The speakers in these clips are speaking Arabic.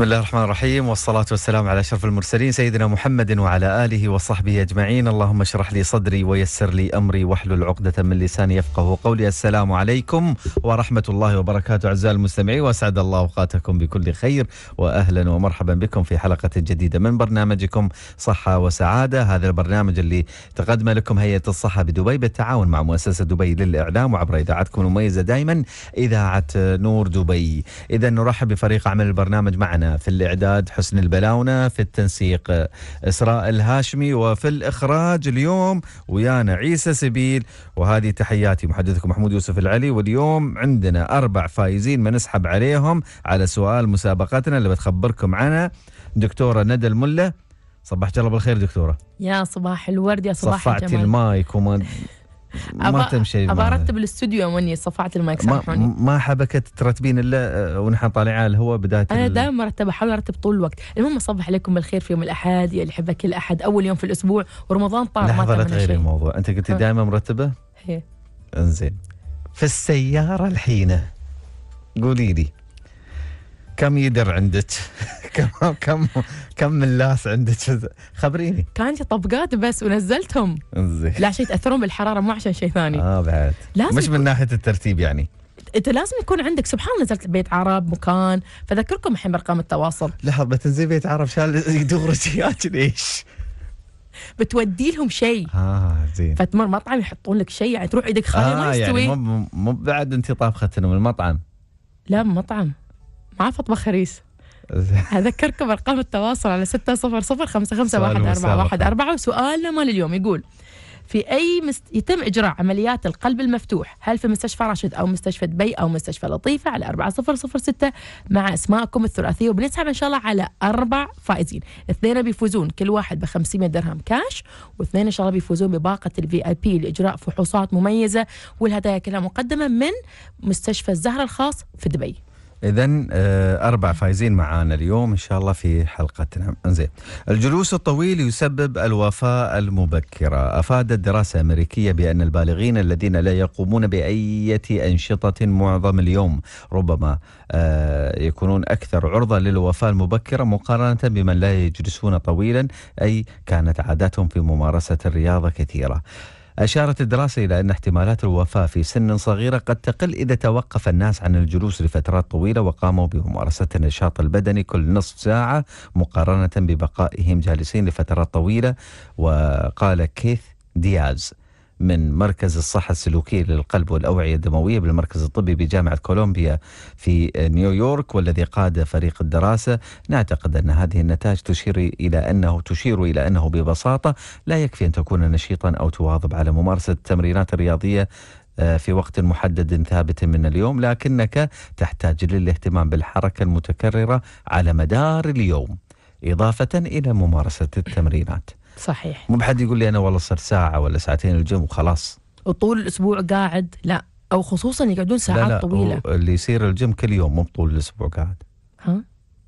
بسم الله الرحمن الرحيم والصلاة والسلام على أشرف المرسلين سيدنا محمد وعلى آله وصحبه أجمعين اللهم اشرح لي صدري ويسر لي أمري واحلل عقدة من لساني يفقه قولي السلام عليكم ورحمة الله وبركاته أعزائي المستمعين وأسعد الله أوقاتكم بكل خير وأهلا ومرحبا بكم في حلقة جديدة من برنامجكم صحة وسعادة هذا البرنامج اللي تقدم لكم هيئة الصحة بدبي بالتعاون مع مؤسسة دبي للإعلام وعبر إذاعتكم المميزة دائما إذاعة نور دبي إذا نرحب بفريق عمل البرنامج معنا في الإعداد حسن البلاونة في التنسيق إسراء الهاشمي وفي الإخراج اليوم ويانا عيسى سبيل وهذه تحياتي محدثكم محمود يوسف العلي واليوم عندنا أربع فايزين بنسحب عليهم على سؤال مسابقتنا اللي بتخبركم عنها دكتورة ندى الملة صباح الله بالخير دكتورة يا صباح الورد يا صباح صفعتي المايك وما ما تمشي ابى ارتب الاستوديو يوم اني صفعت المايك سامحوني ما, ما حبكت ترتبين الا آه، ونحن طالعين على الهواء بدايه انا دائما مرتبه احاول ارتب طول الوقت المهم اصبح عليكم بالخير في يوم الاحد يا اللي يحبه كل احد اول يوم في الاسبوع ورمضان طار ما لا تغيري الموضوع انت قلتي دائما مرتبه؟ هي انزين في السياره الحينه قولي لي كم يدر عندك؟ كم كم كم ملاس عندك؟ خبريني كانت طبقات بس ونزلتهم زين لا عشان يتاثرون بالحراره مو عشان شيء ثاني اه بعد لازم مش من ناحيه الترتيب يعني انت لازم يكون عندك سبحان الله نزلت بيت عرب مكان فذكركم الحين بارقام التواصل لحظه بتنزل بيت عرب شال يدور ياك ليش؟ بتودي لهم شيء اه زين فتمر مطعم يحطون لك شيء يعني تروح ايدك خالي آه ما يستوي يعني مو مو بعد انت طابخه من المطعم لا مطعم مع فاطمة خريس أذكركم أرقام التواصل على ستة صفر صفر خمسة خمسة واحد أربعة واحد أربعة وسؤالنا اليوم يقول في أي مست... يتم إجراء عمليات القلب المفتوح هل في مستشفى راشد أو مستشفى دبي أو مستشفى لطيفة على 4006 مع أسماءكم الثلاثية وبنسحب إن شاء الله على أربع فائزين اثنين بيفوزون كل واحد ب 500 درهم كاش واثنين إن شاء الله بيفوزون بباقة الفي آي بي لإجراء فحوصات مميزة والهدايا كلها مقدمة من مستشفى الزهرة الخاص في دبي اذا آه، اربع فايزين معانا اليوم ان شاء الله في حلقتنا زين الجلوس الطويل يسبب الوفاه المبكره افادت دراسه امريكيه بان البالغين الذين لا يقومون باي انشطه معظم اليوم ربما آه، يكونون اكثر عرضه للوفاه المبكره مقارنه بمن لا يجلسون طويلا اي كانت عاداتهم في ممارسه الرياضه كثيره أشارت الدراسة إلى أن احتمالات الوفاة في سن صغيرة قد تقل إذا توقف الناس عن الجلوس لفترات طويلة وقاموا بممارسة النشاط البدني كل نصف ساعة مقارنة ببقائهم جالسين لفترات طويلة وقال كيث دياز من مركز الصحة السلوكية للقلب والأوعية الدموية بالمركز الطبي بجامعة كولومبيا في نيويورك والذي قاد فريق الدراسة نعتقد أن هذه النتائج تشير إلى أنه تشير إلى أنه ببساطة لا يكفي أن تكون نشيطا أو تواظب على ممارسة التمرينات الرياضية آه، في وقت محدد ثابت من اليوم لكنك تحتاج للاهتمام بالحركة المتكررة على مدار اليوم إضافة إلى ممارسة التمرينات صحيح مو بحد يقول لي انا والله صرت ساعه ولا ساعتين الجيم وخلاص وطول الاسبوع قاعد لا او خصوصا يقعدون ساعات لا لا طويله اللي يصير الجيم كل يوم مو طول الاسبوع قاعد ها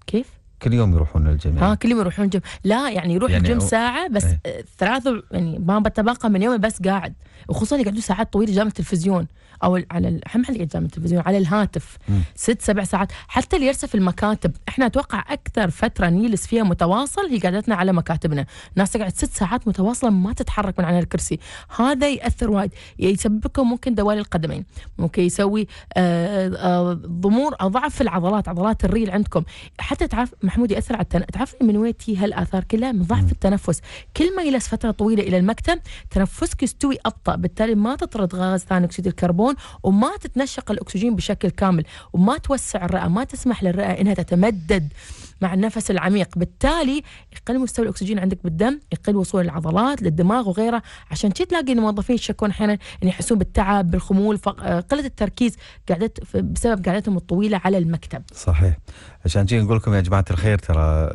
كيف كل يوم يروحون الجيم يعني. ها كل يوم يروحون الجيم لا يعني يروح يعني الجيم أو... ساعه بس ايه؟ آه، ثلاثه يعني ما بتبقى من يوم بس قاعد وخصوصا يقعدون ساعات طويله قدام التلفزيون او على هم على قدام التلفزيون على الهاتف م. ست سبع ساعات حتى اللي يرسل في المكاتب احنا اتوقع اكثر فتره نجلس فيها متواصل هي قعدتنا على مكاتبنا ناس تقعد ست ساعات متواصله ما تتحرك من على الكرسي هذا ياثر وايد يسبب لكم ممكن دوال القدمين ممكن يسوي آه، آه، ضمور اضعف في العضلات عضلات الريل عندكم حتى تعرف محمود ياثر على التنفس تعرف من وين تي هالاثار كلها من ضعف التنفس كل ما يجلس فتره طويله الى المكتب تنفسك يستوي ابطا بالتالي ما تطرد غاز ثاني اكسيد الكربون يتنفسون وما تتنشق الاكسجين بشكل كامل وما توسع الرئه ما تسمح للرئه انها تتمدد مع النفس العميق بالتالي يقل مستوى الاكسجين عندك بالدم يقل وصول العضلات للدماغ وغيره عشان كذا تلاقي الموظفين يشكون احيانا ان يحسون بالتعب بالخمول آه، قله التركيز قعدت بسبب قعدتهم الطويله على المكتب صحيح عشان تجي نقول لكم يا جماعه الخير ترى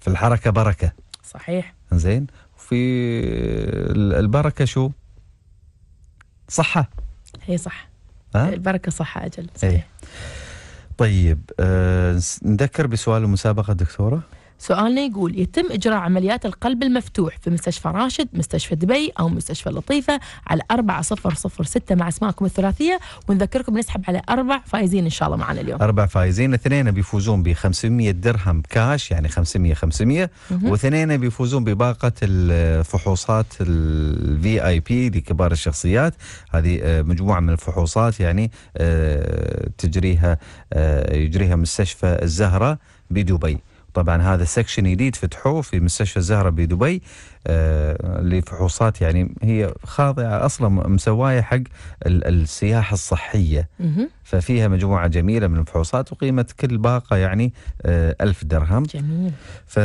في الحركه بركه صحيح زين في البركه شو صحه هي إيه، صح أه؟ البركه صح اجل إيه. صحيح. أي. طيب أه نذكر بسؤال المسابقه دكتوره سؤالنا يقول يتم إجراء عمليات القلب المفتوح في مستشفى راشد مستشفى دبي أو مستشفى لطيفة على 4006 مع اسماءكم الثلاثية ونذكركم نسحب على أربع فائزين إن شاء الله معنا اليوم أربع فائزين اثنين بيفوزون ب 500 درهم كاش يعني 500 500 واثنين بيفوزون بباقة الفحوصات الفي اي بي لكبار الشخصيات هذه آه، مجموعة من الفحوصات يعني آه، تجريها آه، يجريها مستشفى الزهرة بدبي طبعا هذا سكشن جديد فتحوه في مستشفى الزهرة بدبي آه، لفحوصات يعني هي خاضعة أصلا مسواية حق السياحة الصحية ففيها مجموعة جميلة من الفحوصات وقيمة كل باقة يعني آه، ألف درهم جميل ف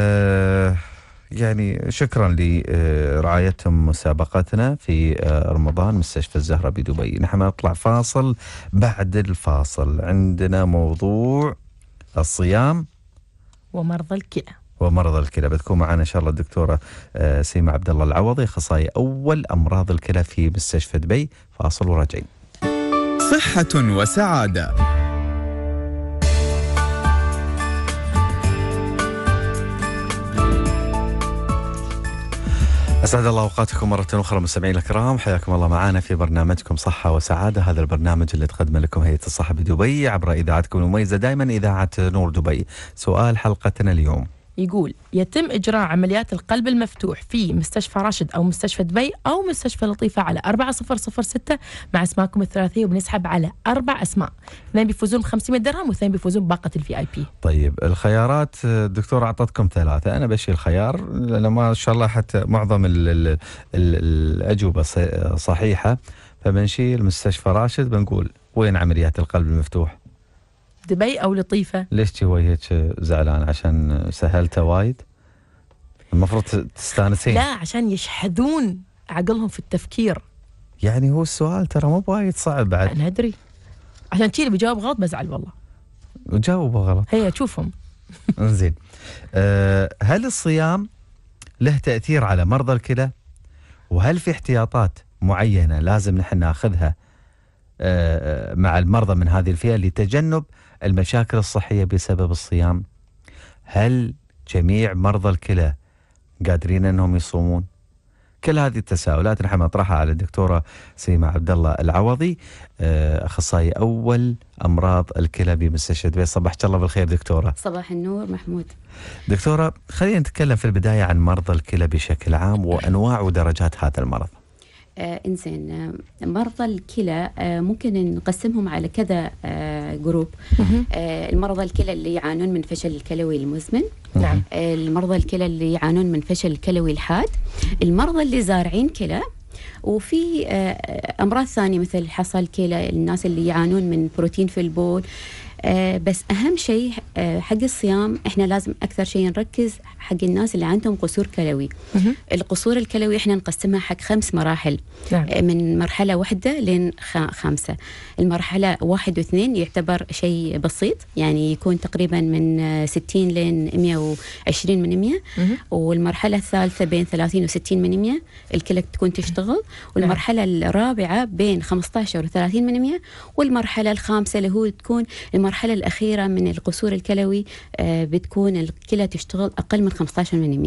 يعني شكرا لرعايتهم مسابقتنا في آه، رمضان مستشفى الزهرة بدبي نحن نطلع فاصل بعد الفاصل عندنا موضوع الصيام ومرضى الكلى ومرض الكلى بتكون معنا ان شاء الله الدكتوره آه، سيمة عبد الله العوضي اخصائي اول امراض الكلى في مستشفى دبي فاصل وراجعين صحه وسعاده اسعد الله اوقاتكم مره اخرى مستمعينا الكرام حياكم الله معنا في برنامجكم صحه وسعاده هذا البرنامج اللي تقدمه لكم هيئه الصحه بدبي عبر اذاعتكم المميزه دائما اذاعه نور دبي سؤال حلقتنا اليوم يقول يتم إجراء عمليات القلب المفتوح في مستشفى راشد أو مستشفى دبي أو مستشفى لطيفة على 4006 مع أسماءكم الثلاثية وبنسحب على أربع أسماء اثنين بيفوزون ب 500 درهم واثنين بيفوزون بباقة الفي اي بي طيب الخيارات الدكتور أعطتكم ثلاثة أنا بشيل خيار لأن ما شاء الله حتى معظم الـ الـ الـ الأجوبة صحيحة فبنشيل مستشفى راشد بنقول وين عمليات القلب المفتوح دبي او لطيفه ليش هو هيك زعلان عشان سهلته وايد المفروض تستانسين لا عشان يشحذون عقلهم في التفكير يعني هو السؤال ترى مو بوايد صعب بعد انا ادري عشان كذي بجاوب غلط بزعل والله جاوبه غلط هي شوفهم زين أه هل الصيام له تاثير على مرضى الكلى وهل في احتياطات معينه لازم نحن ناخذها آه، آه، مع المرضى من هذه الفئه لتجنب المشاكل الصحية بسبب الصيام هل جميع مرضى الكلى قادرين أنهم يصومون كل هذه التساؤلات نحن نطرحها على الدكتورة سيما عبد الله العوضي آه، أخصائي أول أمراض الكلى بمستشفى دبي صباحك الله بالخير دكتورة صباح النور محمود دكتورة خلينا نتكلم في البداية عن مرضى الكلى بشكل عام وأنواع ودرجات هذا المرض آه، انزين آه، مرضى الكلى آه، ممكن نقسمهم على كذا جروب المرضى الكلى اللي يعانون من فشل الكلوي المزمن نعم. المرضى الكلى اللي يعانون من فشل الكلوي الحاد المرضى اللي زارعين كلى وفي امراض ثانيه مثل حصى الكلى الناس اللي يعانون من بروتين في البول آه، بس اهم شيء آه، حق الصيام احنا لازم اكثر شيء نركز حق الناس اللي عندهم قصور كلوي القصور الكلوي احنا نقسمها حق خمس مراحل نعم. آه، من مرحله واحده لين خمسه المرحله واحد واثنين يعتبر شيء بسيط يعني يكون تقريبا من 60 لين 120 من 100 والمرحله الثالثه بين 30 و60 من 100 الكلى تكون تشتغل نعم. والمرحله الرابعه بين 15 و30 من 100 والمرحله الخامسه اللي هو تكون المرحلة الأخيرة من القصور الكلوي آه، بتكون الكلى تشتغل أقل من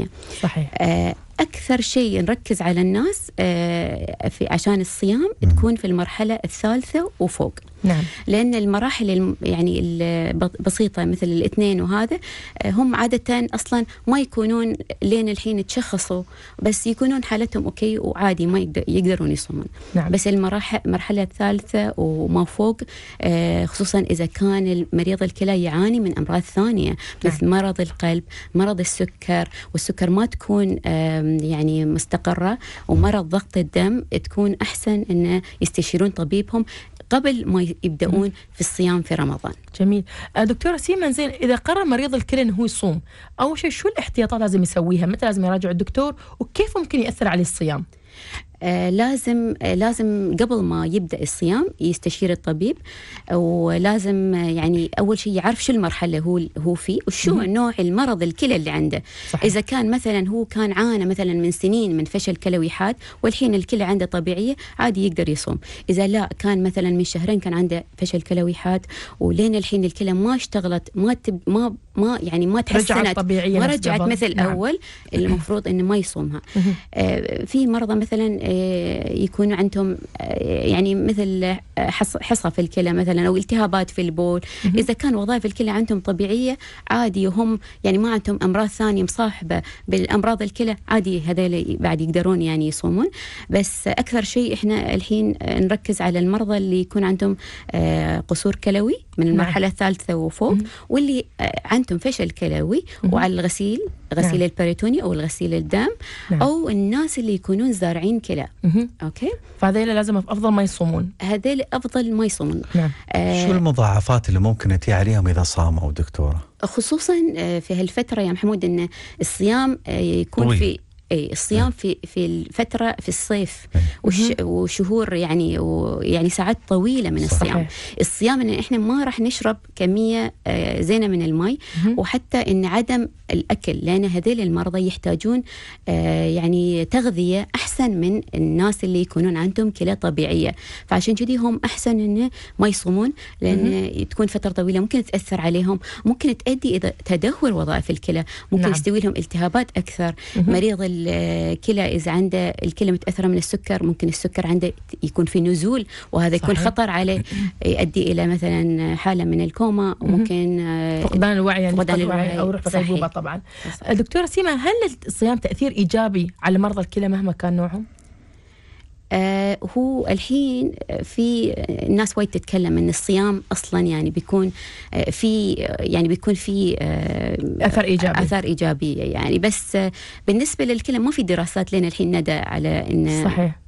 15% صحيح آه، اكثر شيء نركز على الناس آه، في عشان الصيام تكون في المرحله الثالثه وفوق نعم. لان المراحل يعني البسيطه مثل الاثنين وهذا آه، هم عاده اصلا ما يكونون لين الحين تشخصوا بس يكونون حالتهم اوكي وعادي ما يقدرون يصومون نعم. بس المراحل المرحله الثالثه وما فوق آه، خصوصا اذا كان مريض الكلى يعاني من امراض ثانيه مثل نعم. مرض القلب مرض السكر والسكر ما تكون يعني مستقرة ومرض ضغط الدم تكون أحسن أن يستشيرون طبيبهم قبل ما يبدأون في الصيام في رمضان جميل آه، دكتورة سيما زين إذا قرر مريض الكلى أنه يصوم أول شيء شو الاحتياطات لازم يسويها متى لازم يراجع الدكتور وكيف ممكن يأثر عليه الصيام آه، لازم آه، لازم قبل ما يبدا الصيام يستشير الطبيب ولازم آه، يعني اول شيء يعرف شو المرحله هو هو فيه وشو نوع المرض الكلى اللي عنده صحيح. اذا كان مثلا هو كان عانى مثلا من سنين من فشل كلوي حاد والحين الكلى عنده طبيعيه عادي يقدر يصوم اذا لا كان مثلا من شهرين كان عنده فشل كلوي حاد ولين الحين الكلى ما اشتغلت ما تب ما ما يعني ما تحسنت رجعت طبيعية ما رجعت مثل نعم. اول المفروض انه ما يصومها آه، في مرضى مثلا آه، يكون عندهم آه، يعني مثل حصى في الكلى مثلا او التهابات في البول اذا كان وظائف الكلى عندهم طبيعيه عادي وهم يعني ما عندهم امراض ثانيه مصاحبه بالامراض الكلى عادي هذول بعد يقدرون يعني يصومون بس اكثر شيء احنا الحين نركز على المرضى اللي يكون عندهم قصور كلوي من نعم. المرحله الثالثه وفوق واللي عندهم عندهم فشل كلوي وعلى الغسيل غسيل نعم. البريتوني او الغسيل الدم نعم. او الناس اللي يكونون زارعين كلى اوكي فهذيل لازم افضل ما يصومون هذيل افضل ما يصومون نعم. آه شو المضاعفات اللي ممكن تجي عليهم اذا صاموا دكتوره خصوصا آه، في هالفتره يا محمود ان الصيام آه، يكون طويل. في اي الصيام نعم. في في الفتره في الصيف نعم. وش وشهور يعني ويعني ساعات طويله من الصيام صحيح. الصيام ان احنا ما راح نشرب كميه آه، زينه من الماء وحتى ان عدم الاكل لان هذيل المرضى يحتاجون آه، يعني تغذيه احسن من الناس اللي يكونون عندهم كلى طبيعيه فعشان كذي هم احسن انه ما يصومون لان تكون فتره طويله ممكن تاثر عليهم ممكن تؤدي اذا تدهور وظائف الكلى ممكن نعم. يستوي لهم التهابات اكثر مريض الكلى اذا عنده الكلى متاثره من السكر ممكن السكر عنده يكون في نزول وهذا صحيح. يكون خطر عليه يؤدي الى مثلا حاله من الكوما وممكن آه، فقدان الوعي يعني فقدان الوعي او روح طبعا صحيح. دكتوره سيما هل الصيام تاثير ايجابي على مرضى الكلى مهما كان نوعهم؟ آه، هو الحين في الناس وايد تتكلم ان الصيام اصلا يعني بيكون آه، في يعني بيكون في آه، اثر ايجابي اثار ايجابيه يعني بس بالنسبه للكلام ما في دراسات لنا الحين ندى على ان صحيح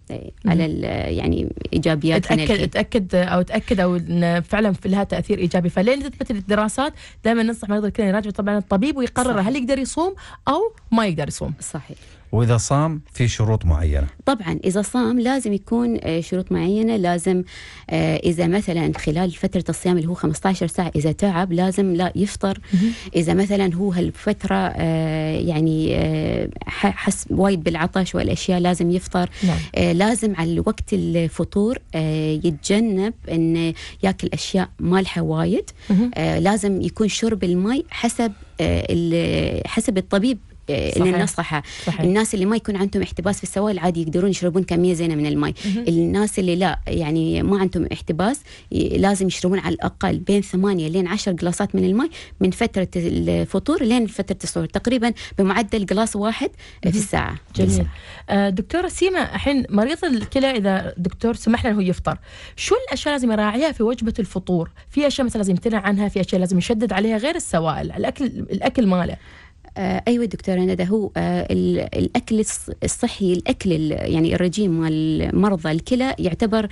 على يعني ايجابيات تاكد تاكد او تاكد او ان فعلا لها تاثير ايجابي فلين تثبت الدراسات دائما ننصح مريض الكلى يراجع طبعا الطبيب ويقرر هل يقدر يصوم او ما يقدر يصوم صحيح واذا صام في شروط معينه طبعا اذا صام لازم يكون آه، شروط معينه لازم آه، اذا مثلا خلال فتره الصيام اللي هو 15 ساعه اذا تعب لازم لا يفطر اذا مثلا هو هالفتره آه، يعني حس وايد بالعطش والاشياء لازم يفطر نعم. لازم على وقت الفطور يتجنب أن ياكل اشياء مالحه وايد لازم يكون شرب الماء حسب حسب الطبيب صحيح. للنصحة صحيح. الناس اللي ما يكون عندهم احتباس في السوائل عادي يقدرون يشربون كمية زينة من الماء الناس اللي لا يعني ما عندهم احتباس لازم يشربون على الأقل بين ثمانية لين عشر قلاصات من الماء من فترة الفطور لين فترة السحور تقريبا بمعدل قلاص واحد في الساعة جميل آه، دكتورة سيما الحين مريض الكلى إذا دكتور سمح له يفطر شو الأشياء لازم يراعيها في وجبة الفطور في أشياء مثلا لازم يمتنع عنها في أشياء لازم يشدد عليها غير السوائل الأكل الأكل ماله آه ايوه دكتوره ندى هو آه الاكل الصحي الاكل يعني الرجيم والمرضى الكلى يعتبر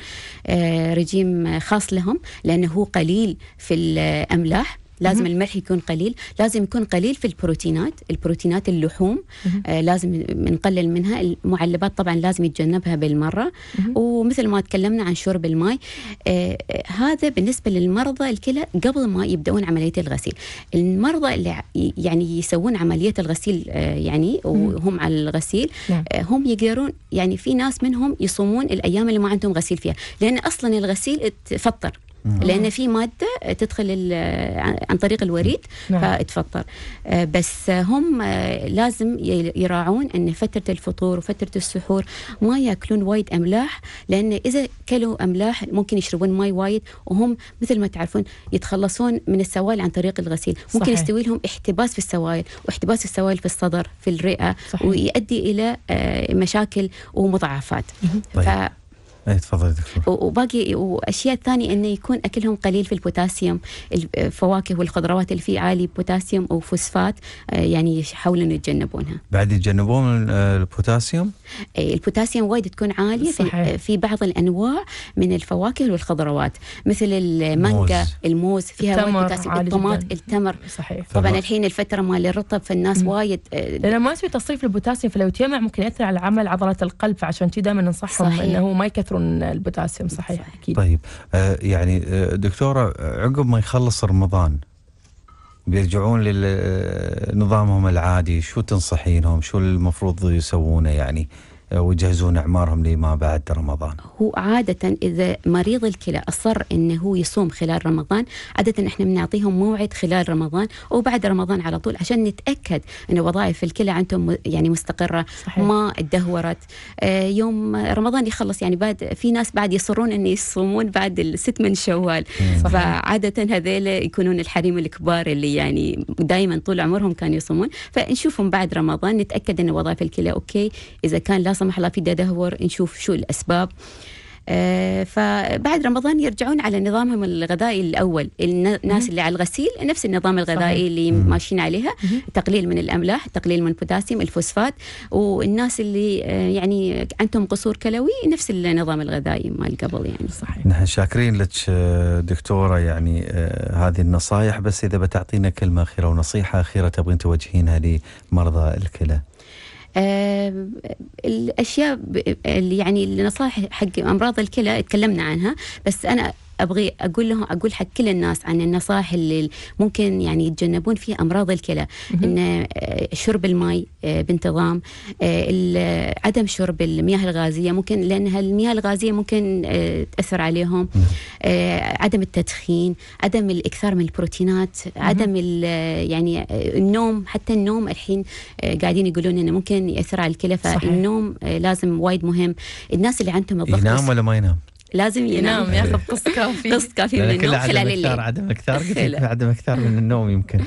آه رجيم خاص لهم لانه هو قليل في الاملاح لازم الملح يكون قليل لازم يكون قليل في البروتينات البروتينات اللحوم آه لازم نقلل منها المعلبات طبعا لازم يتجنبها بالمره ومثل ما تكلمنا عن شرب الماء آه،, آه هذا بالنسبه للمرضى الكلى قبل ما يبداون عمليه الغسيل المرضى اللي يعني يسوون عمليه الغسيل آه يعني وهم على الغسيل نعم. آه هم يقدرون يعني في ناس منهم يصومون الايام اللي ما عندهم غسيل فيها لان اصلا الغسيل تفطر مم. لان في ماده تدخل عن طريق الوريد نعم. فتفطر آه، بس هم آه، لازم يراعون ان فتره الفطور وفتره السحور ما ياكلون وايد املاح لان اذا كلوا املاح ممكن يشربون ماي وايد وهم مثل ما تعرفون يتخلصون من السوائل عن طريق الغسيل ممكن صحيح. يستوي لهم احتباس في السوائل واحتباس السوائل في الصدر في الرئه صحيح. ويؤدي الى آه، مشاكل ومضاعفات طيب. اي تفضلي دكتور وباقي واشياء ثانيه انه يكون اكلهم قليل في البوتاسيوم الفواكه والخضروات اللي فيه عالي بوتاسيوم او فوسفات آه، يعني يحاولون يتجنبونها بعد يتجنبون البوتاسيوم اي البوتاسيوم وايد تكون عاليه في, آه، في بعض الانواع من الفواكه والخضروات مثل المانجا الموز فيها وايد بوتاسيوم الطماط جداً. التمر صحيح طبعا الحين الفتره مال الرطب فالناس وايد آه، لانه ما يسوي تصريف البوتاسيوم فلو تجمع ممكن ياثر على عمل عضلات القلب فعشان كذا دائما ننصحهم انه ما يكثر يكثرون البوتاسيوم صحيح اكيد طيب آه يعني آه، دكتوره عقب ما يخلص رمضان بيرجعون لنظامهم آه، العادي شو تنصحينهم شو المفروض يسوونه يعني ويجهزون اعمارهم لما بعد رمضان؟ هو عاده اذا مريض الكلى اصر انه هو يصوم خلال رمضان، عاده احنا بنعطيهم موعد خلال رمضان وبعد رمضان على طول عشان نتاكد ان وظائف الكلى عندهم يعني مستقره صحيح. ما تدهورت آه، يوم رمضان يخلص يعني بعد في ناس بعد يصرون ان يصومون بعد الست من شوال صحيح. فعاده هذيل يكونون الحريم الكبار اللي يعني دائما طول عمرهم كانوا يصومون فنشوفهم بعد رمضان نتاكد ان وظائف الكلى اوكي اذا كان لا سمح الله في تدهور نشوف شو الأسباب آه، فبعد رمضان يرجعون على نظامهم الغذائي الاول الناس اللي على الغسيل نفس النظام الغذائي صحيح. اللي ماشيين عليها تقليل من الاملاح تقليل من البوتاسيوم الفوسفات والناس اللي آه، يعني عندهم قصور كلوي نفس النظام الغذائي مال قبل يعني صحيح نحن نعم، شاكرين لك آه، دكتوره يعني هذه النصائح بس اذا بتعطينا كلمه اخيره ونصيحه اخيره تبغين توجهينها لمرضى الكلى آه، الاشياء اللي يعني النصائح حق امراض الكلى تكلمنا عنها بس انا ابغي اقول لهم اقول حق كل الناس عن النصائح اللي ممكن يعني يتجنبون فيها امراض الكلى ان آه، شرب الماء آه، بانتظام آه، عدم شرب المياه الغازيه ممكن لان المياه الغازيه ممكن تاثر عليهم عدم التدخين عدم الاكثار من البروتينات عدم يعني النوم حتى النوم الحين قاعدين يقولون انه ممكن ياثر على الكلى فالنوم لازم وايد مهم الناس اللي عندهم الضغط ينام ولا ما ينام لازم ينام, ياخذ قسط كافي قسط كافي من النوم خلال الليل عدم اكثار عدم اكثار من النوم يمكن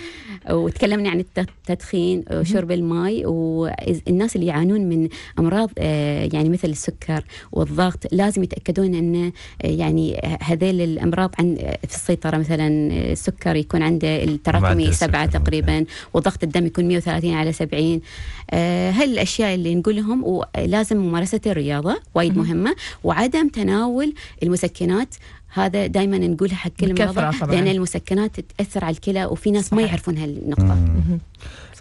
وتكلمنا عن التدخين وشرب آه، الماء والناس اللي يعانون من امراض آه، يعني مثل السكر والضغط لازم يتاكدون ان آه، يعني هذيل الامراض عن في السيطره مثلا السكر يكون عنده التراكمي سبعه تقريبا وضغط الدم يكون 130 على 70 هالاشياء اللي نقولهم ولازم ممارسه الرياضه وايد مهمه وعدم تناول المسكنات هذا دائما نقولها حق كل مرضى لان المسكنات تاثر على الكلى وفي ناس صحيح. ما يعرفون هالنقطه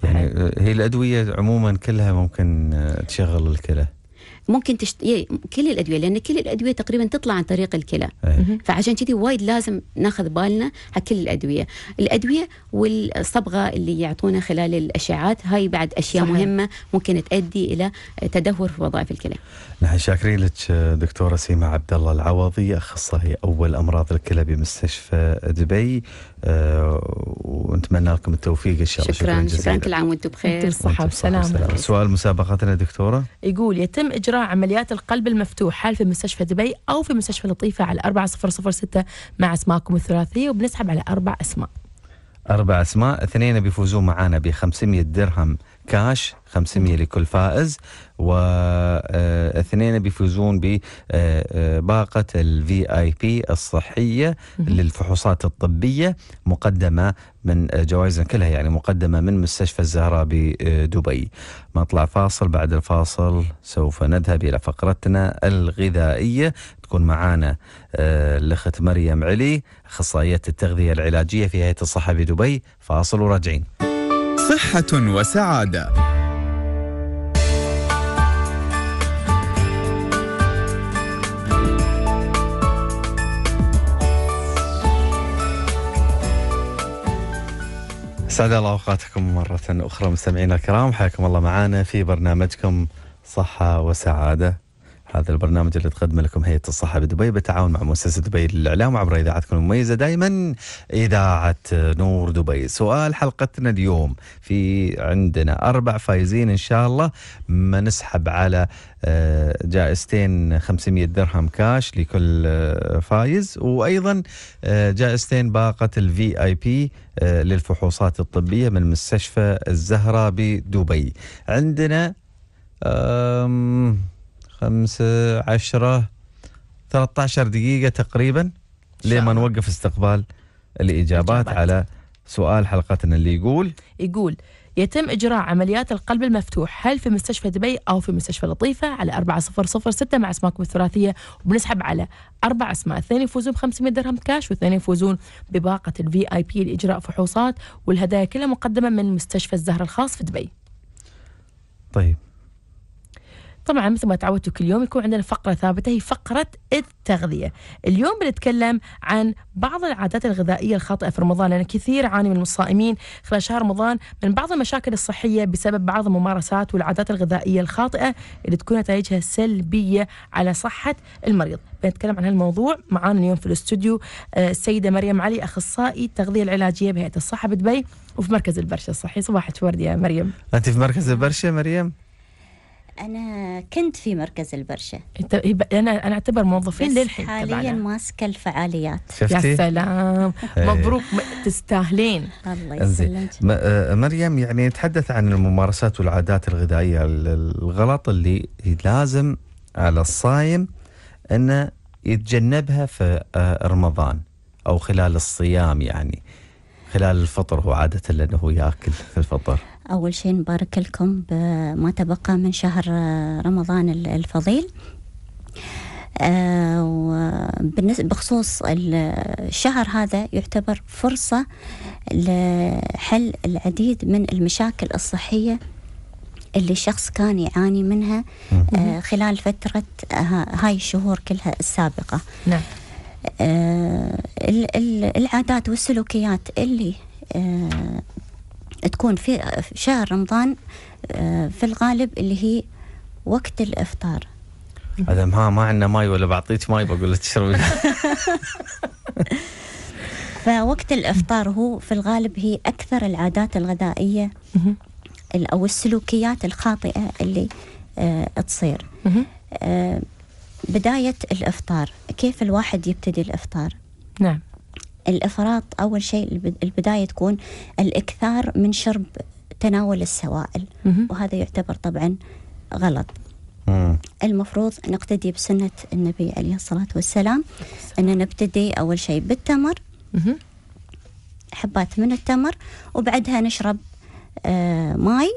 يعني آه، هي الادويه عموما كلها ممكن آه، تشغل الكلى ممكن تشت... إيه، كل الادويه لان كل الادويه تقريبا تطلع عن طريق الكلى فعشان كذي وايد لازم ناخذ بالنا على كل الادويه الادويه والصبغه اللي يعطونا خلال الاشعاعات هاي بعد اشياء صحيح. مهمه ممكن تؤدي الى تدهور في وظائف الكلى نحن شاكرين لك دكتوره سيما عبد الله العوضي اخصائي اول امراض الكلى بمستشفى دبي أه ونتمنى لكم التوفيق ان شاء الله شكرا شكرا, كل عام وانتم بخير الصحه والسلامه سؤال مسابقتنا دكتوره يقول يتم اجراء إجراء عمليات القلب المفتوح هل في مستشفى دبي أو في مستشفى لطيفة على 4006 مع أسماءكم الثلاثية وبنسحب على أربع أسماء أربع أسماء اثنين بيفوزون معانا ب 500 درهم كاش 500 لكل فائز واثنين آه، بيفوزون بباقة آه، آه، الفي اي بي الصحية للفحوصات الطبية مقدمة من جوائزنا كلها يعني مقدمة من مستشفى الزهراء بدبي مطلع فاصل بعد الفاصل سوف نذهب إلى فقرتنا الغذائية تكون معانا الأخت مريم علي أخصائية التغذية العلاجية في هيئة الصحة بدبي فاصل وراجعين صحة وسعادة سعد الله اوقاتكم مرة اخرى مستمعينا الكرام حياكم الله معنا في برنامجكم صحة وسعادة هذا البرنامج اللي تقدمه لكم هيئة الصحة بدبي بالتعاون مع مؤسسة دبي للإعلام عبر إذاعتكم المميزة دائما إذاعة نور دبي سؤال حلقتنا اليوم في عندنا أربع فايزين إن شاء الله ما نسحب على آه، جائزتين 500 درهم كاش لكل آه، فايز وأيضا آه، جائزتين باقة الفي آي بي للفحوصات الطبية من مستشفى الزهرة بدبي عندنا أم خمسة عشرة 13 دقيقة تقريبا لما نوقف استقبال الإجابات على سؤال حلقتنا اللي يقول يقول يتم إجراء عمليات القلب المفتوح هل في مستشفى دبي أو في مستشفى لطيفة على 4006 مع أسماءكم الثلاثية وبنسحب على أربع أسماء اثنين يفوزون ب 500 درهم كاش واثنين يفوزون بباقة الفي آي بي لإجراء فحوصات والهدايا كلها مقدمة من مستشفى الزهرة الخاص في دبي طيب طبعا مثل ما تعودتوا كل يوم يكون عندنا فقرة ثابتة هي فقرة التغذية اليوم بنتكلم عن بعض العادات الغذائية الخاطئة في رمضان لأن كثير عاني من الصائمين خلال شهر رمضان من بعض المشاكل الصحية بسبب بعض الممارسات والعادات الغذائية الخاطئة اللي تكون نتائجها سلبية على صحة المريض بنتكلم عن هالموضوع معانا اليوم في الاستوديو آه، السيدة مريم علي أخصائي التغذية العلاجية بهيئة الصحة بدبي وفي مركز البرشة الصحي صباحك ورد يا مريم أنت في مركز البرشة مريم انا كنت في مركز البرشه انت إيه، انا انا اعتبر موظفين للحين حاليا ماسكه الفعاليات شفتي؟ يا سلام إيه. مبروك تستاهلين الله يسلمك آه، مريم يعني نتحدث عن الممارسات والعادات الغذائيه الغلط اللي لازم على الصايم انه يتجنبها في آه، رمضان او خلال الصيام يعني خلال الفطر هو عاده لانه ياكل في الفطر أول شيء نبارك لكم بما تبقى من شهر رمضان الفضيل آه، وبالنسبة بخصوص الشهر هذا يعتبر فرصة لحل العديد من المشاكل الصحية اللي الشخص كان يعاني منها آه، خلال فترة هاي الشهور كلها السابقة نعم. آه، العادات والسلوكيات اللي تكون في شهر رمضان آه، في الغالب اللي هي وقت الافطار هذا ما ما عندنا ماي ولا بعطيك ماي بقول لك تشربي فوقت الافطار هو في الغالب هي اكثر العادات الغذائيه او السلوكيات الخاطئه اللي أه تصير أه بدايه الافطار كيف الواحد يبتدي الافطار نعم الافراط اول شيء البدايه تكون الاكثار من شرب تناول السوائل وهذا يعتبر طبعا غلط المفروض نقتدي بسنة النبي عليه الصلاة والسلام أن نبتدي أول شيء بالتمر حبات من التمر وبعدها نشرب آه ماي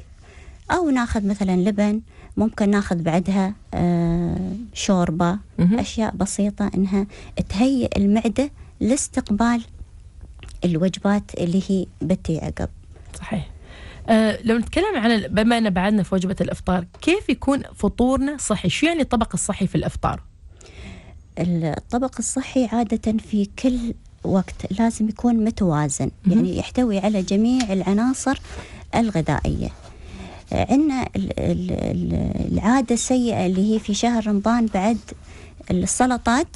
أو ناخذ مثلا لبن ممكن ناخذ بعدها آه شوربة أشياء بسيطة أنها تهيئ المعدة لاستقبال الوجبات اللي هي بتي عقب صحيح أه لو نتكلم عن بما ان بعدنا في وجبه الافطار كيف يكون فطورنا صحي شو يعني الطبق الصحي في الافطار الطبق الصحي عاده في كل وقت لازم يكون متوازن م- يعني يحتوي على جميع العناصر الغذائيه عندنا العاده السيئه اللي هي في شهر رمضان بعد السلطات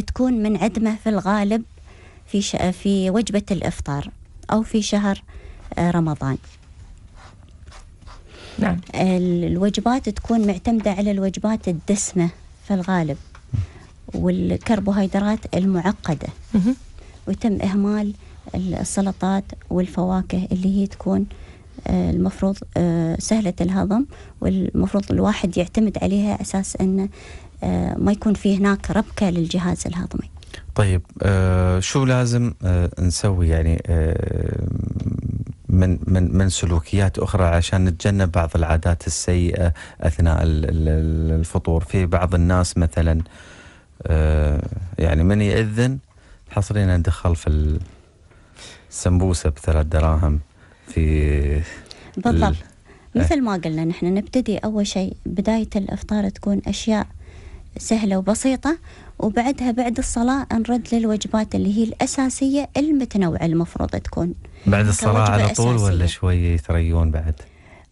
تكون منعدمة في الغالب في ش... في وجبة الإفطار أو في شهر آه، رمضان نعم. الوجبات تكون معتمدة على الوجبات الدسمة في الغالب والكربوهيدرات المعقدة مه. ويتم إهمال السلطات والفواكه اللي هي تكون آه، المفروض آه، سهلة الهضم والمفروض الواحد يعتمد عليها أساس أنه آه، ما يكون في هناك ربكة للجهاز الهضمي طيب آه، شو لازم آه، نسوي يعني من من من سلوكيات اخرى عشان نتجنب بعض العادات السيئه اثناء الفطور في بعض الناس مثلا يعني من ياذن حصرينا ندخل في السمبوسه بثلاث دراهم في بالضبط مثل ما قلنا نحن نبتدي اول شيء بدايه الافطار تكون اشياء سهلة وبسيطة وبعدها بعد الصلاة نرد للوجبات اللي هي الأساسية المتنوعة المفروض تكون بعد الصلاة على طول أساسية. ولا شوي تريون بعد؟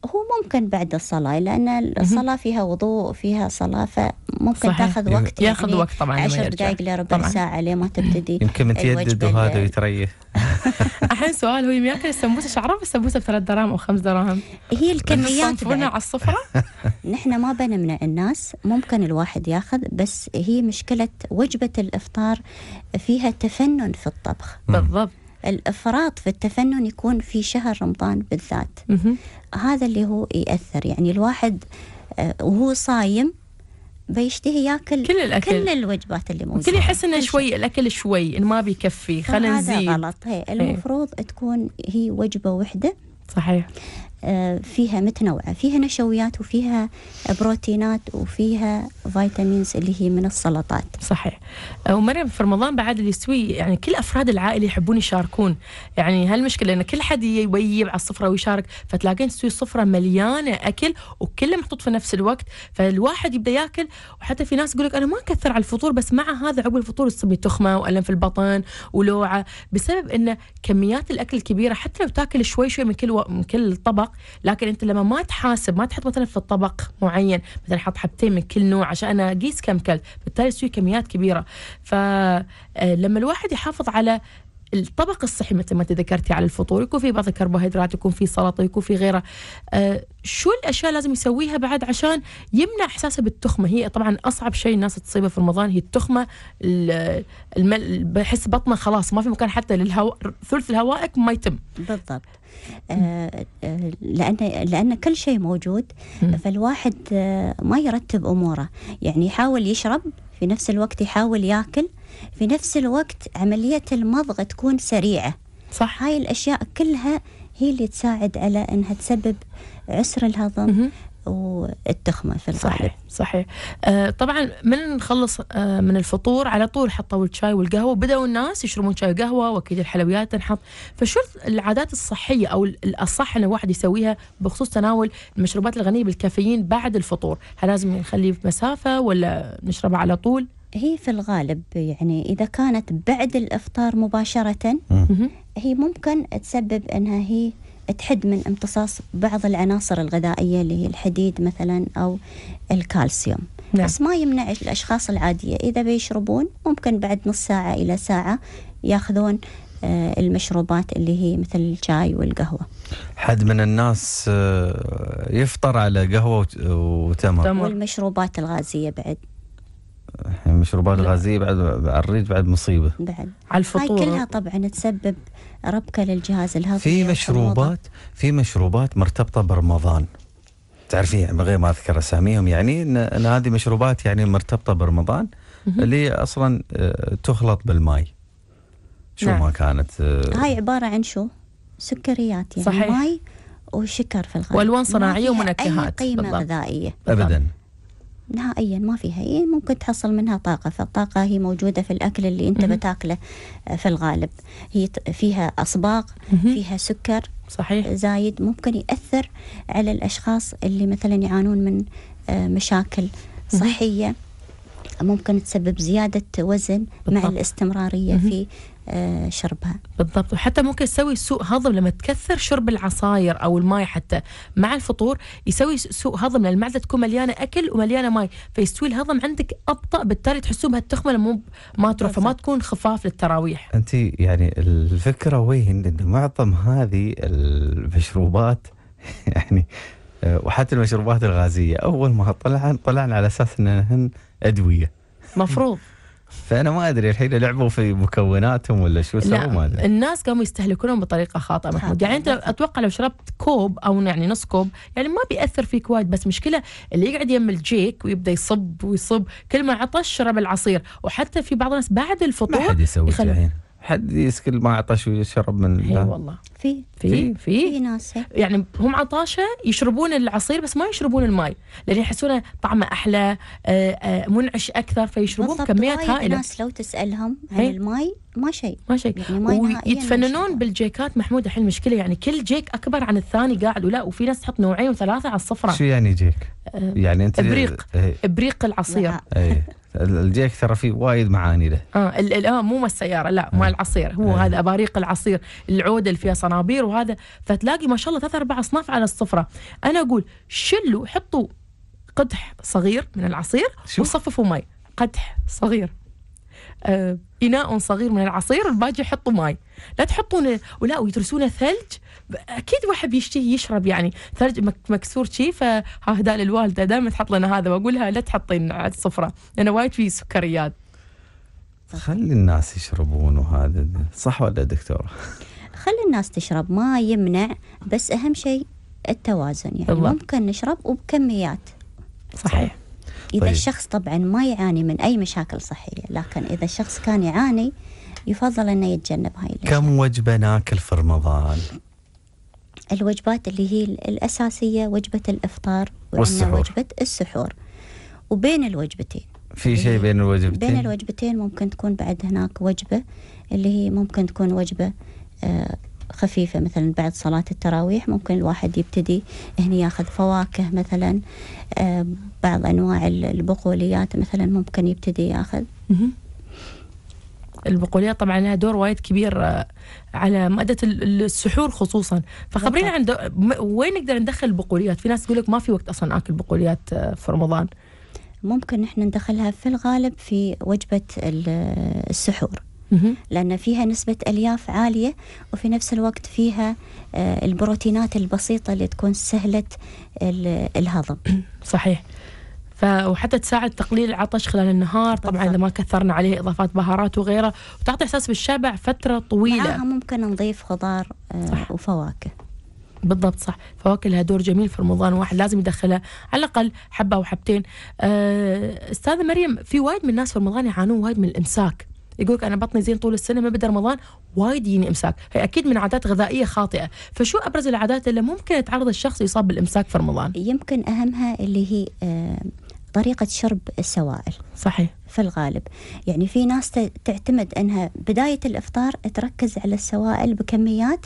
هو ممكن بعد الصلاة لأن الصلاة فيها وضوء فيها صلاة فممكن صحيح. تاخذ وقت ياخذ يعني وقت طبعا عشر دقائق لربع ساعة لين ما تبتدي يمكن من وهذا هذا ويتريح الحين سؤال هو ياكل السمبوسة شعره السمبوسة بثلاث دراهم أو خمس دراهم هي الكميات على الصفرة نحن ما بنمنع الناس ممكن الواحد ياخذ بس هي مشكلة وجبة الإفطار فيها تفنن في الطبخ بالضبط الإفراط في التفنن يكون في شهر رمضان بالذات هذا اللي هو يأثر يعني الواحد آه، وهو صايم بيشتهي ياكل كل الاكل كل الوجبات اللي موجوده كل يحس انه شوي الاكل شوي ما بيكفي خلينا نزيد هذا غلط هي إيه. المفروض هي. تكون هي وجبه واحده صحيح فيها متنوعة فيها نشويات وفيها بروتينات وفيها فيتامينز اللي هي من السلطات صحيح ومريم في رمضان بعد اللي يسوي يعني كل أفراد العائلة يحبون يشاركون يعني هالمشكلة أن كل حد يجيب على السفرة ويشارك فتلاقين تسوي سفرة مليانة أكل وكله محطوط في نفس الوقت فالواحد يبدأ ياكل وحتى في ناس يقول لك أنا ما أكثر على الفطور بس مع هذا عقب الفطور تسمي تخمة وألم في البطن ولوعة بسبب أن كميات الأكل الكبيرة حتى لو تاكل شوي شوي من كل و... من كل طبق لكن انت لما ما تحاسب ما تحط مثلا في الطبق معين مثلا حط حبتين من كل نوع عشان اقيس كم كل بالتالي تسوي كميات كبيره فلما آه، الواحد يحافظ على الطبق الصحي مثل ما انت ذكرتي على الفطور يكون في بعض الكربوهيدرات يكون في سلطه يكون في غيره آه شو الاشياء لازم يسويها بعد عشان يمنع احساسه بالتخمه هي طبعا اصعب شيء الناس تصيبه في رمضان هي التخمه بحس بطنه خلاص ما في مكان حتى للهواء ثلث هوائك ما يتم بالضبط آه، آه، لان لان كل شيء موجود فالواحد آه، ما يرتب اموره يعني يحاول يشرب في نفس الوقت يحاول ياكل في نفس الوقت عملية المضغ تكون سريعة صح هاي الأشياء كلها هي اللي تساعد على أنها تسبب عسر الهضم والتخمة في الغالب صحيح صحيح آه طبعا من نخلص آه من الفطور على طول حطوا الشاي والقهوة وبدأوا الناس يشربون شاي وقهوة وأكيد الحلويات تنحط فشو العادات الصحية أو الأصح أن الواحد يسويها بخصوص تناول المشروبات الغنية بالكافيين بعد الفطور هل لازم نخليه في مسافة ولا نشربها على طول هي في الغالب يعني إذا كانت بعد الإفطار مباشرة هي ممكن تسبب أنها هي تحد من امتصاص بعض العناصر الغذائية اللي هي الحديد مثلا أو الكالسيوم نعم. بس ما يمنع الأشخاص العادية إذا بيشربون ممكن بعد نص ساعة إلى ساعة ياخذون آه، المشروبات اللي هي مثل الشاي والقهوة حد من الناس آه، يفطر على قهوة وتمر والمشروبات الغازية بعد يعني مشروبات غازيه بعد على الريد بعد مصيبه بعد على الفطور هاي كلها طبعا تسبب ربكه للجهاز الهضمي في مشروبات في مشروبات مرتبطه برمضان تعرفين من يعني غير ما اذكر اساميهم يعني ان هذه مشروبات يعني مرتبطه برمضان اللي اصلا آه، تخلط بالماي شو نعم. ما كانت آه، هاي عباره عن شو؟ سكريات يعني صحيح. ماي وشكر في الغالب والوان صناعيه ومنكهات اي قيمه بالضبط. غذائيه ابدا نهائيا ما فيها هي إيه، ممكن تحصل منها طاقة فالطاقة هي موجودة في الأكل اللي أنت بتاكله آه، في الغالب هي فيها أصباغ فيها سكر صحيح زايد ممكن يأثر على الأشخاص اللي مثلا يعانون من آه، مشاكل صحية ممكن تسبب زيادة وزن بالطبع. مع الاستمرارية في آه، شربها بالضبط وحتى ممكن يسوي سوء هضم لما تكثر شرب العصاير او الماي حتى مع الفطور يسوي سوء هضم لان المعده تكون مليانه اكل ومليانه ماي فيستوي الهضم عندك ابطا بالتالي تحسون بهالتخمه مو ما تروح فما تكون خفاف للتراويح انت يعني الفكره وين ان معظم هذه المشروبات يعني آه، وحتى المشروبات الغازيه اول ما طلعن طلعن على اساس انهن ادويه مفروض فانا ما ادري الحين لعبوا في مكوناتهم ولا شو سووا ما ادري الناس قاموا يستهلكونهم بطريقه خاطئه محمود يعني انت اتوقع لو شربت كوب او يعني نص كوب يعني ما بياثر فيك وايد بس مشكله اللي يقعد يم الجيك ويبدا يصب ويصب كل ما عطش شرب العصير وحتى في بعض الناس بعد الفطور ما حد يسوي يخلو... حد يسكل ما عطش ويشرب من اي والله في في في في ناس يعني هم عطاشه يشربون العصير بس ما يشربون الماي لان يحسون طعمه احلى آه، آه، منعش اكثر فيشربون كميات هائله ناس لو تسالهم عن الماي ما شيء ما شيء يعني ويتفننون بالجيكات محمود الحين المشكله يعني كل جيك اكبر عن الثاني قاعد ولا وفي ناس تحط نوعين وثلاثه على الصفره شو يعني جيك؟ آه، يعني انت ابريق إيه. ابريق العصير الجيك ترى في وايد معاني له اه الان آه، مو السياره لا مال العصير إيه. هو إيه. هذا اباريق العصير العوده اللي فيها صنابير وهذا فتلاقي ما شاء الله ثلاث اربع اصناف على الصفره انا اقول شلوا حطوا قدح صغير من العصير وصففوا مي قدح صغير آه، اناء صغير من العصير والباقي حطوا ماي لا تحطون ولا ويدرسون ثلج اكيد واحد بيشتهي يشرب يعني ثلج مكسور شي فهدا للوالده دائما تحط لنا هذا واقولها لا تحطين على السفره لانه وايد فيه سكريات خلي الناس يشربون وهذا صح ولا دكتوره؟ خلي الناس تشرب ما يمنع بس اهم شيء التوازن يعني الله. ممكن نشرب وبكميات صحيح اذا طيب. الشخص طبعا ما يعاني من اي مشاكل صحيه لكن اذا الشخص كان يعاني يفضل انه يتجنب هاي الاشياء كم وجبه ناكل في رمضان الوجبات اللي هي الأساسية وجبة الإفطار والسحور وجبة السحور وبين الوجبتين في شيء بين الوجبتين بين الوجبتين ممكن تكون بعد هناك وجبة اللي هي ممكن تكون وجبة آه، خفيفة مثلا بعد صلاة التراويح ممكن الواحد يبتدي هنا ياخذ فواكه مثلا آه، بعض أنواع البقوليات مثلا ممكن يبتدي ياخذ البقوليات طبعا لها دور وايد كبير آه، على ماده السحور خصوصا فخبرينا نعم. عن وين نقدر ندخل البقوليات في ناس تقول لك ما في وقت اصلا اكل بقوليات آه، في رمضان ممكن نحن ندخلها في الغالب في وجبه السحور لأن فيها نسبة ألياف عالية وفي نفس الوقت فيها آه، البروتينات البسيطة اللي تكون سهلة الهضم صحيح ف... وحتى تساعد تقليل العطش خلال النهار طبعا اذا ما كثرنا عليه اضافات بهارات وغيره وتعطي احساس بالشبع فتره طويله معها ممكن نضيف خضار آه، صح. وفواكه بالضبط صح فواكه لها دور جميل في رمضان واحد لازم يدخلها على الاقل حبه او حبتين آه، استاذه مريم في وايد من الناس في رمضان يعانون وايد من الامساك يقولك انا بطني زين طول السنه ما بدا رمضان وايد يجيني امساك هي اكيد من عادات غذائيه خاطئه فشو ابرز العادات اللي ممكن تعرض الشخص يصاب بالامساك في رمضان يمكن اهمها اللي هي آه طريقة شرب السوائل صحيح في الغالب يعني في ناس تعتمد أنها بداية الإفطار تركز على السوائل بكميات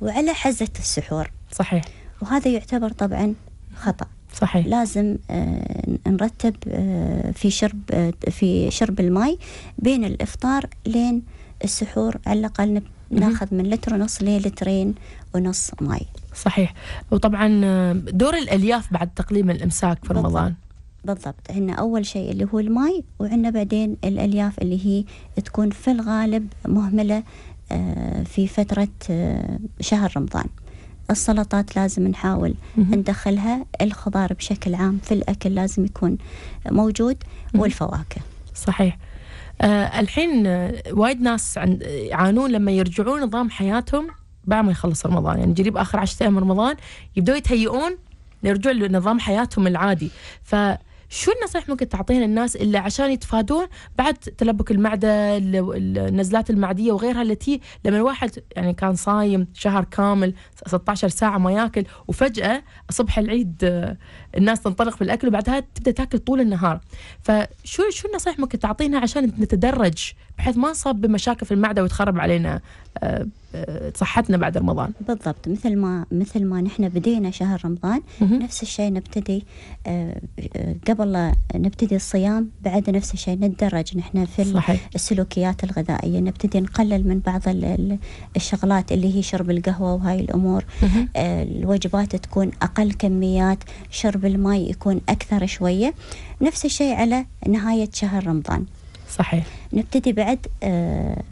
وعلى حزة السحور صحيح وهذا يعتبر طبعا خطأ صحيح لازم آه، نرتب آه، في شرب آه، في شرب الماء بين الافطار لين السحور على الاقل ناخذ من لتر ونص للترين ونص ماي صحيح وطبعا دور الالياف بعد تقليم الامساك في رمضان بالضبط عندنا أول شيء اللي هو الماي وعندنا بعدين الألياف اللي هي تكون في الغالب مهملة آه، في فترة آه، شهر رمضان السلطات لازم نحاول ندخلها الخضار بشكل عام في الأكل لازم يكون موجود والفواكه صحيح أه الحين آه، وايد ناس يعانون لما يرجعون نظام حياتهم بعد ما يخلص رمضان يعني قريب اخر 10 ايام رمضان يبدأوا يتهيئون يرجعوا لنظام حياتهم العادي ف شو النصائح ممكن تعطيها للناس اللي عشان يتفادون بعد تلبك المعدة النزلات المعدية وغيرها التي لما الواحد يعني كان صايم شهر كامل 16 ساعة ما ياكل وفجأة صبح العيد آه، الناس تنطلق في الأكل وبعدها تبدأ تاكل طول النهار فشو شو النصائح ممكن تعطينا عشان نتدرج بحيث ما نصاب بمشاكل في المعده وتخرب علينا آه، آه، صحتنا بعد رمضان بالضبط مثل ما مثل ما نحن بدينا شهر رمضان مهم. نفس الشيء نبتدي آه، قبل نبتدي الصيام بعد نفس الشيء نتدرج نحن في صحيح. السلوكيات الغذائيه نبتدي نقلل من بعض الشغلات اللي هي شرب القهوه وهاي الامور مهم. الوجبات تكون اقل كميات شرب الماء يكون اكثر شويه نفس الشيء على نهايه شهر رمضان صحيح نبتدي بعد آه،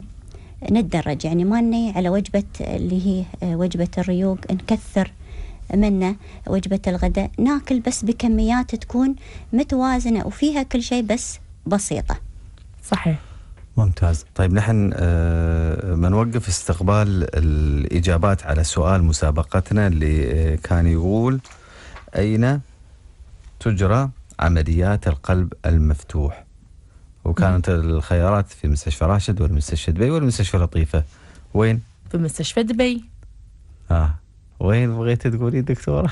نتدرج يعني ما ني على وجبة اللي هي آه، وجبة الريوق نكثر منه وجبة الغداء ناكل بس بكميات تكون متوازنة وفيها كل شيء بس بسيطة صحيح ممتاز طيب نحن آه، ما نوقف استقبال الإجابات على سؤال مسابقتنا اللي كان يقول أين تجرى عمليات القلب المفتوح وكانت الخيارات في مستشفى راشد ولا مستشفى دبي ولا مستشفى لطيفه وين؟ في مستشفى دبي اه وين بغيت تقولي دكتوره؟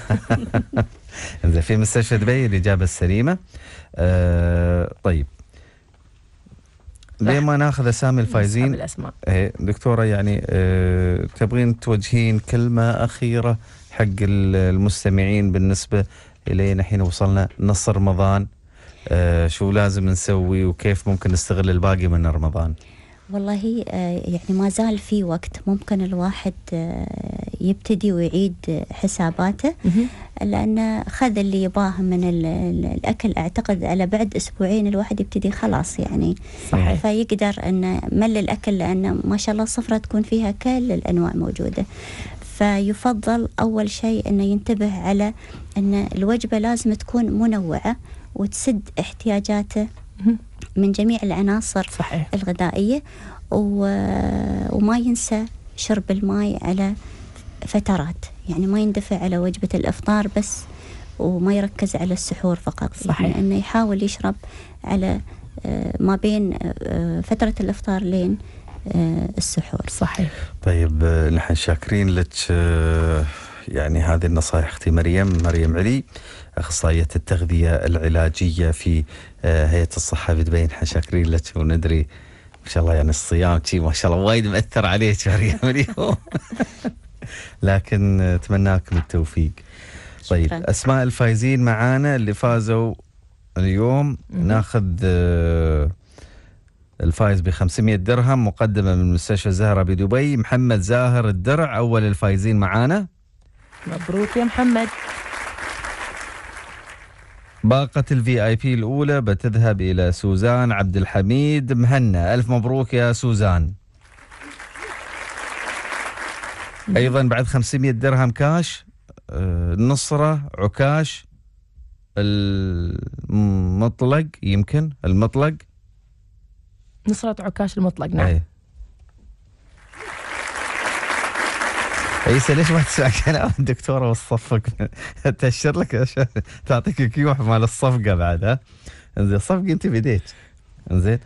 في مستشفى دبي الاجابه السليمه آه طيب ليه ما ناخذ اسامي الفايزين اسامي الاسماء إيه، دكتوره يعني أه تبغين توجهين كلمه اخيره حق المستمعين بالنسبه الينا حين وصلنا نص رمضان آه، شو لازم نسوي وكيف ممكن نستغل الباقي من رمضان والله آه، يعني ما زال في وقت ممكن الواحد آه، يبتدي ويعيد حساباته لانه خذ اللي يباه من الأكل أعتقد على بعد أسبوعين الواحد يبتدي خلاص يعني صحيح. فيقدر أنه مل الأكل لانه ما شاء الله الصفرة تكون فيها كل الأنواع موجودة فيفضل أول شيء أنه ينتبه على أن الوجبة لازم تكون منوعة وتسد احتياجاته من جميع العناصر صحيح. الغذائية وما ينسى شرب الماء على فترات يعني ما يندفع على وجبة الإفطار بس وما يركز على السحور فقط يعني صحيح. يعني أنه يحاول يشرب على آه، ما بين آه، فترة الإفطار لين آه، السحور صحيح طيب نحن شاكرين لك يعني هذه النصائح اختي مريم مريم علي اخصائيه التغذيه العلاجيه في آه، هيئه الصحه بدبي احنا شاكرين لك وندري ما شاء الله يعني الصيام شي ما شاء الله وايد مأثر عليك مريم اليوم لكن اتمنى لكم التوفيق طيب شكرا. اسماء الفايزين معانا اللي فازوا اليوم ناخذ آه، الفايز ب 500 درهم مقدمه من مستشفى زهره بدبي محمد زاهر الدرع اول الفايزين معانا مبروك يا محمد باقة الفي اي بي الأولى بتذهب إلى سوزان عبد الحميد مهنا ألف مبروك يا سوزان أيضا بعد 500 درهم كاش آه، نصره عكاش المطلق يمكن المطلق نصرة عكاش المطلق نعم أيه. عيسى ليش ما تسمع كلام الدكتوره وتصفق تاشر لك عشان تعطيك كيوح مال الصفقه بعد ها انزين صفقه انت بديت انزين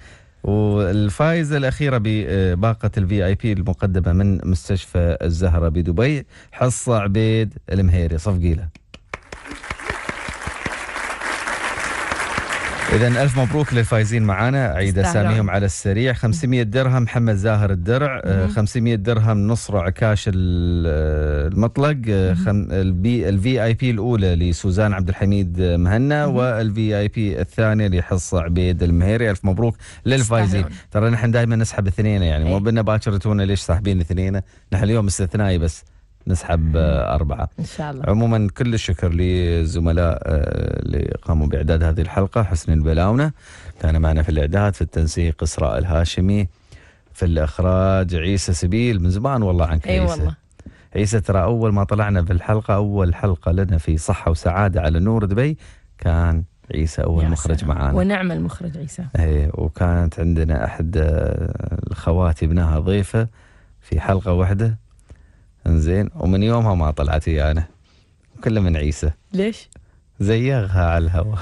والفائزة الأخيرة بباقة الفي آي بي المقدمة من مستشفى الزهرة بدبي حصة عبيد المهيري صفقي له اذا الف مبروك للفايزين معانا عيد اساميهم على السريع 500 درهم محمد زاهر الدرع 500 آه، درهم نصر عكاش آه، المطلق آه، الفي اي بي الاولى لسوزان عبد الحميد مهنا والفي اي بي الثانيه لحصه عبيد المهيري الف مبروك للفايزين ترى نحن دائما نسحب اثنين يعني مو إيه. بدنا باكر ليش ساحبين اثنين نحن اليوم استثنائي بس نسحب آه، أربعة إن شاء الله عموما كل الشكر للزملاء آه، اللي قاموا بإعداد هذه الحلقة حسن البلاونة كان معنا في الإعداد في التنسيق إسراء الهاشمي في الإخراج عيسى سبيل من زمان والله عنك أي عيسى والله. عيسى ترى أول ما طلعنا في الحلقة أول حلقة لنا في صحة وسعادة على نور دبي كان عيسى اول مخرج معانا ونعم المخرج عيسى اي وكانت عندنا احد آه، الخوات ابنها ضيفه في حلقه واحده انزين ومن يومها ما طلعت ويانا انا كله من عيسى ليش؟ زيغها على الهواء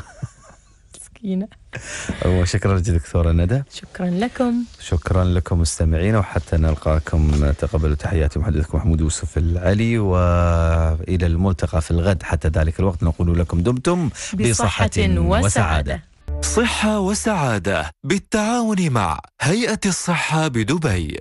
مسكينة وشكرا لك دكتورة ندى شكرا لكم شكرا لكم مستمعين وحتى نلقاكم تقبلوا تحياتي محدثكم محمود يوسف العلي وإلى الملتقى في الغد حتى ذلك الوقت نقول لكم دمتم بصحة, بصحة وسعادة صحة وسعادة بالتعاون مع هيئة الصحة بدبي